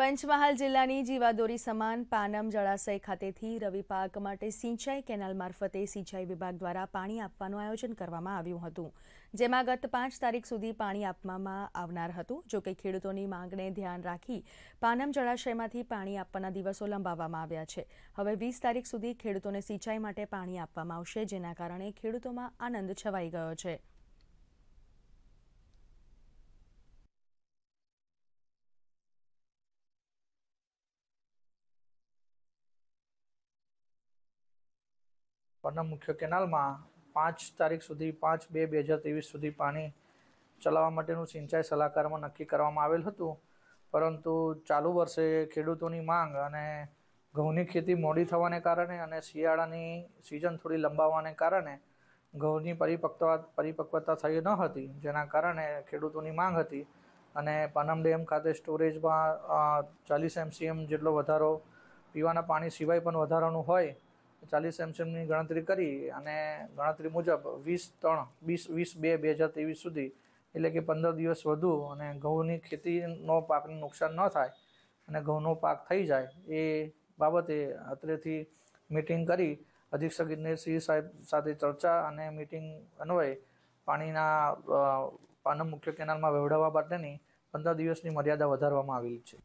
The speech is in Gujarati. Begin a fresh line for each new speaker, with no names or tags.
પંચમહાલ જિલ્લાની જીવાદોરી સમાન પાનમ જળાશય ખાતેથી રવિ પાક માટે સિંચાઈ કેનાલ મારફતે સિંચાઈ વિભાગ દ્વારા પાણી આપવાનું આયોજન કરવામાં આવ્યું હતું જેમાં ગત પાંચ તારીખ સુધી પાણી આપવામાં આવનાર હતું જોકે ખેડૂતોની માંગને ધ્યાન રાખી પાનમ જળાશયમાંથી પાણી આપવાના દિવસો લંબાવવામાં આવ્યા છે હવે વીસ તારીખ સુધી ખેડૂતોને સિંચાઈ માટે પાણી આપવામાં આવશે જેના કારણે ખેડૂતોમાં આનંદ છવાઈ ગયો છે
પન્ના મુખ્ય કેનાલમાં પાંચ તારીખ સુધી પાંચ બે બે હજાર ત્રેવીસ સુધી પાણી ચલાવવા માટેનું સિંચાઈ સલાહકારમાં નક્કી કરવામાં આવેલ હતું પરંતુ ચાલુ વર્ષે ખેડૂતોની માંગ અને ઘઉંની ખેતી મોડી થવાને કારણે અને શિયાળાની સિઝન થોડી લંબાવવાને કારણે ઘઉંની પરિપક્વતા પરિપક્વતા થઈ ન હતી જેના કારણે ખેડૂતોની માંગ હતી અને પનમ ડેમ ખાતે સ્ટોરેજમાં ચાલીસ એમસીએમ જેટલો વધારો પીવાના પાણી સિવાય પણ વધારાનું હોય ચાલીસ એમસીએમની ગણતરી કરી અને ગણતરી મુજબ વીસ ત્રણ વીસ વીસ બે બે હજાર ત્રેવીસ સુધી એટલે કે પંદર દિવસ વધુ અને ઘઉંની ખેતીનો પાકને નુકસાન ન થાય અને ઘઉંનો પાક થઈ જાય એ બાબતે અત્રેથી મીટિંગ કરી અધિક્ષક ઇજનેરસિંહ સાહેબ સાથે ચર્ચા અને મીટિંગ અન્વયે પાણીના પાનમ મુખ્ય કેનાલમાં વહેવડાવવા માટેની પંદર દિવસની મર્યાદા વધારવામાં આવેલી છે